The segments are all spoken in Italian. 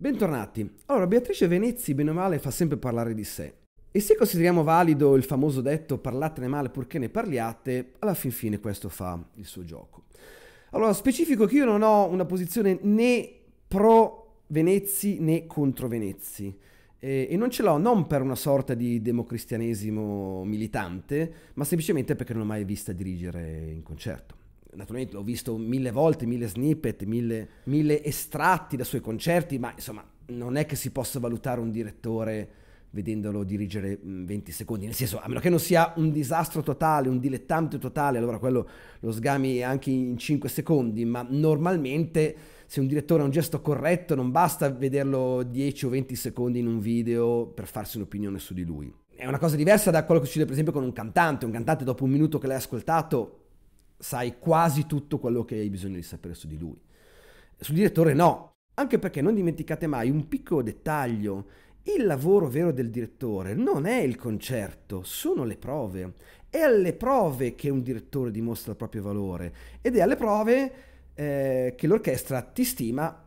Bentornati. Allora, Beatrice Venezzi, bene o male, fa sempre parlare di sé. E se consideriamo valido il famoso detto parlatene male purché ne parliate, alla fin fine questo fa il suo gioco. Allora, specifico che io non ho una posizione né pro Venezzi né contro Venezzi. E, e non ce l'ho non per una sorta di democristianesimo militante, ma semplicemente perché non l'ho mai vista dirigere in concerto naturalmente l'ho visto mille volte, mille snippet, mille, mille estratti da suoi concerti, ma insomma non è che si possa valutare un direttore vedendolo dirigere 20 secondi, nel senso a meno che non sia un disastro totale, un dilettante totale, allora quello lo sgami anche in 5 secondi, ma normalmente se un direttore ha un gesto corretto non basta vederlo 10 o 20 secondi in un video per farsi un'opinione su di lui. È una cosa diversa da quello che succede per esempio con un cantante, un cantante dopo un minuto che l'hai ascoltato sai quasi tutto quello che hai bisogno di sapere su di lui. Sul direttore no, anche perché non dimenticate mai un piccolo dettaglio. Il lavoro vero del direttore non è il concerto, sono le prove. È alle prove che un direttore dimostra il proprio valore ed è alle prove eh, che l'orchestra ti stima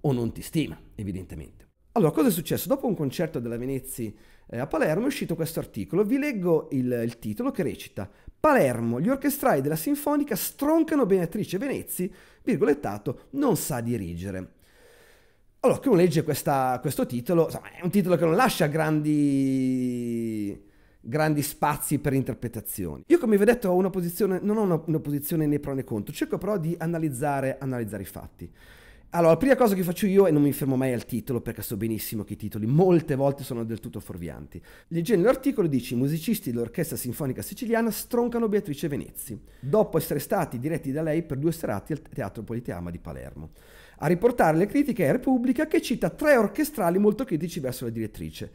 o non ti stima, evidentemente. Allora, cosa è successo? Dopo un concerto della Venezia eh, a Palermo è uscito questo articolo, vi leggo il, il, titolo che recita Palermo, gli orchestrai della Sinfonica stroncano Beatrice Venezzi, virgolettato, non sa dirigere. Allora, chi uno legge questa, questo titolo, insomma, è un titolo che non lascia grandi grandi spazi per interpretazioni. Io come vi ho detto ho una posizione, non ho una, una posizione né pro né contro, cerco però di analizzare, analizzare i fatti. Allora, la prima cosa che faccio io e non mi fermo mai al titolo perché so benissimo che i titoli molte volte sono del tutto fuorvianti. Leggendo l'articolo dice i musicisti dell'Orchestra Sinfonica Siciliana stroncano Beatrice Venezzi, dopo essere stati diretti da lei per due serate al Teatro Politeama di Palermo. A riportare le critiche è Repubblica che cita tre orchestrali molto critici verso la direttrice.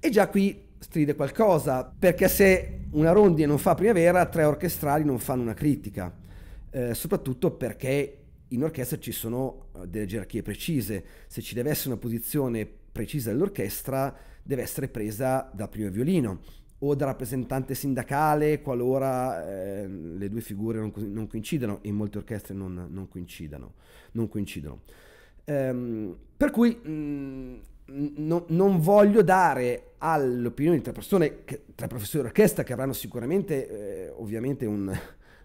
E già qui stride qualcosa, perché se una rondine non fa primavera, tre orchestrali non fanno una critica. Eh, soprattutto perché in orchestra ci sono eh, delle gerarchie precise, se ci deve essere una posizione precisa dell'orchestra deve essere presa dal primo violino o da rappresentante sindacale qualora eh, le due figure non, non coincidano e in molte orchestre non, non coincidano. Non coincidono. Ehm, per cui mh, mm, no, non voglio dare all'opinione di tre persone, che, tre professori d'orchestra che avranno sicuramente eh, ovviamente un,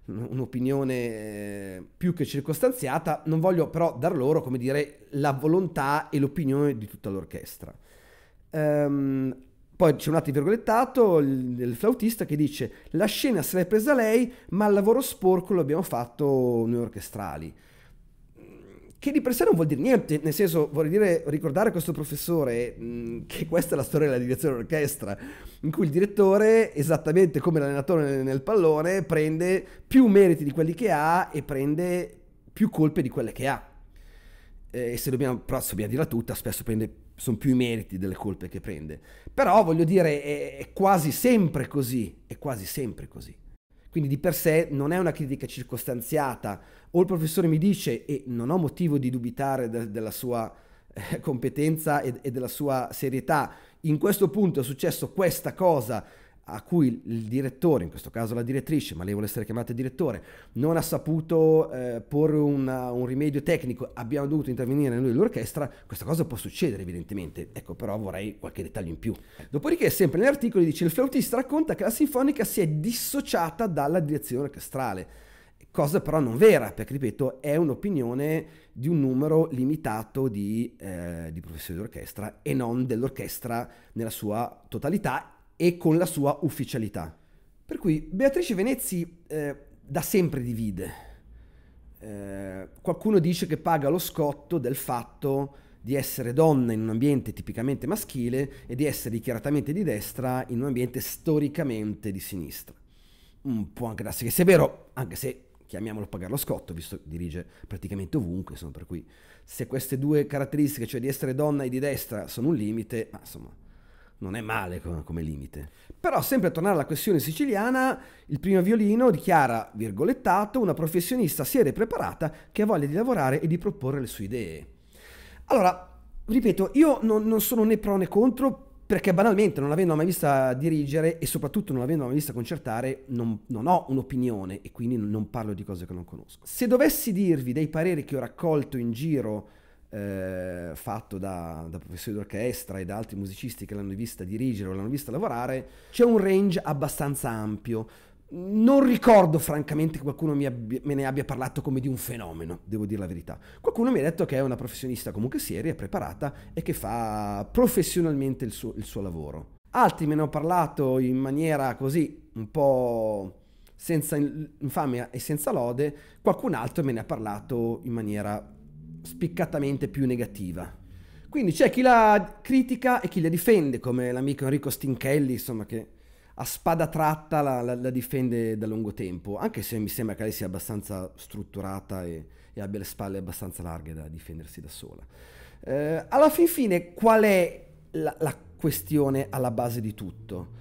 un'opinione eh, più che circostanziata, non voglio però dar loro, come dire, la volontà e l'opinione di tutta l'orchestra. Um, poi c'è un altro virgolettato, il, il, flautista, che dice la scena se l'è presa lei, ma il lavoro sporco lo abbiamo fatto noi orchestrali che di per sé non vuol dire niente, nel senso vorrei dire, ricordare a questo professore mh, che questa è la storia della direzione d'orchestra, in cui il direttore, esattamente come l'allenatore nel, nel pallone, prende più meriti di quelli che ha e prende più colpe di quelle che ha. E se dobbiamo, però se dobbiamo dirla tutta, spesso prende, sono più i meriti delle colpe che prende. Però voglio dire, è, è quasi sempre così, è quasi sempre così. Quindi di per sé non è una critica circostanziata. O il professore mi dice, e non ho motivo di dubitare de- della sua eh, competenza e-, e della sua serietà, in questo punto è successo questa cosa, a cui il direttore, in questo caso la direttrice, ma lei vuole essere chiamata direttore, non ha saputo eh, porre una, un rimedio tecnico, abbiamo dovuto intervenire noi dell'orchestra, questa cosa può succedere evidentemente, ecco però vorrei qualche dettaglio in più. Dopodiché sempre nell'articolo dice il flautista racconta che la sinfonica si è dissociata dalla direzione orchestrale, cosa però non vera, perché ripeto è un'opinione di un numero limitato di, eh, di professori d'orchestra e non dell'orchestra nella sua totalità e con la sua ufficialità. Per cui Beatrice Venezzi eh, da sempre divide. Eh, qualcuno dice che paga lo scotto del fatto di essere donna in un ambiente tipicamente maschile e di essere dichiaratamente di destra in un ambiente storicamente di sinistra. Un po' anche darsi che sia vero, anche se chiamiamolo pagare lo scotto, visto che dirige praticamente ovunque, insomma, per cui se queste due caratteristiche, cioè di essere donna e di destra, sono un limite, ma insomma, non è male come limite. Però, sempre a tornare alla questione siciliana, il primo violino dichiara, virgolettato, una professionista seria e preparata che ha voglia di lavorare e di proporre le sue idee. Allora, ripeto, io non, non sono né pro né contro, perché banalmente, non avendo mai vista dirigere e soprattutto non avendo mai vista concertare, non, non ho un'opinione e quindi non parlo di cose che non conosco. Se dovessi dirvi dei pareri che ho raccolto in giro eh, fatto da, da professori d'orchestra e da altri musicisti che l'hanno vista dirigere o l'hanno vista lavorare, c'è un range abbastanza ampio. Non ricordo francamente che qualcuno abbia, me ne abbia parlato come di un fenomeno, devo dire la verità. Qualcuno mi ha detto che è una professionista comunque seria, preparata e che fa professionalmente il suo, il suo lavoro. Altri me ne hanno parlato in maniera così un po' senza infamia e senza lode, qualcun altro me ne ha parlato in maniera spiccatamente più negativa. Quindi c'è chi la critica e chi la difende, come l'amico Enrico Stinchelli, insomma, che a spada tratta la, la, la, difende da lungo tempo, anche se mi sembra che lei sia abbastanza strutturata e, e abbia le spalle abbastanza larghe da difendersi da sola. Eh, alla fin fine, qual è la, la questione alla base di tutto?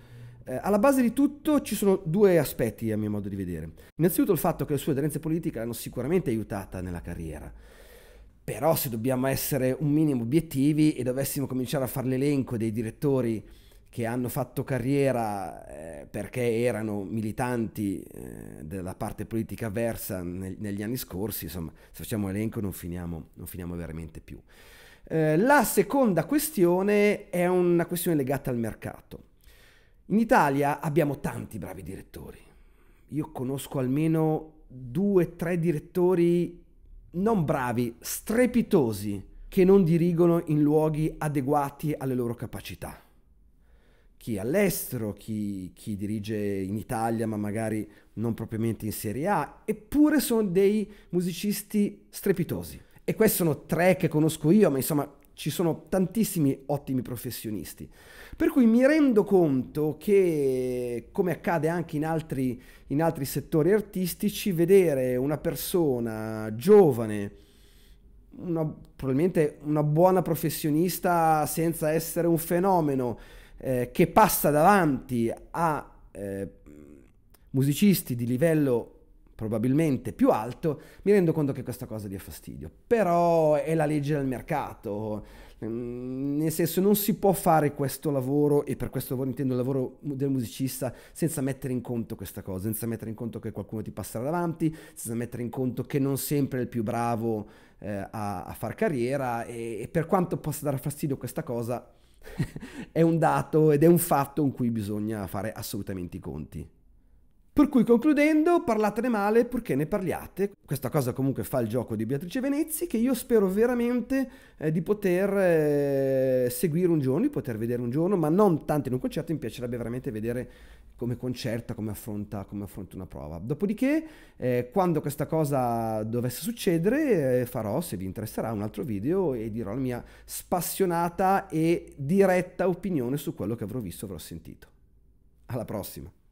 Eh, alla base di tutto ci sono due aspetti, a mio modo di vedere. Innanzitutto il fatto che le sue aderenze politiche l'hanno sicuramente aiutata nella carriera però se dobbiamo essere un minimo obiettivi e dovessimo cominciare a fare l'elenco dei direttori che hanno fatto carriera eh, perché erano militanti eh, della parte politica avversa neg- negli anni scorsi, insomma, se facciamo elenco non finiamo, non finiamo veramente più. Eh, la seconda questione è una questione legata al mercato. In Italia abbiamo tanti bravi direttori. Io conosco almeno due o tre direttori non bravi, strepitosi, che non dirigono in luoghi adeguati alle loro capacità. Chi all'estero, chi, chi dirige in Italia, ma magari non propriamente in Serie A, eppure sono dei musicisti strepitosi. E questi sono tre che conosco io, ma insomma ci sono tantissimi ottimi professionisti. Per cui mi rendo conto che, come accade anche in altri, in altri settori artistici, vedere una persona giovane, una, probabilmente una buona professionista senza essere un fenomeno, eh, che passa davanti a eh, musicisti di livello probabilmente più alto, mi rendo conto che questa cosa dia fastidio. Però è la legge del mercato, ehm, nel senso non si può fare questo lavoro, e per questo lavoro intendo il lavoro del musicista, senza mettere in conto questa cosa, senza mettere in conto che qualcuno ti passerà davanti, senza mettere in conto che non sempre è il più bravo eh, a, a, far carriera e, e per quanto possa dare fastidio questa cosa, è un dato ed è un fatto in cui bisogna fare assolutamente i conti. Per cui concludendo, parlatene male purché ne parliate. Questa cosa comunque fa il gioco di Beatrice Venezzi che io spero veramente eh, di poter eh, seguire un giorno, di poter vedere un giorno, ma non tanto in un concerto, mi piacerebbe veramente vedere come concerta, come affronta, come affronta una prova. Dopodiché, eh, quando questa cosa dovesse succedere, eh, farò, se vi interesserà, un altro video e dirò la mia spassionata e diretta opinione su quello che avrò visto, avrò sentito. Alla prossima!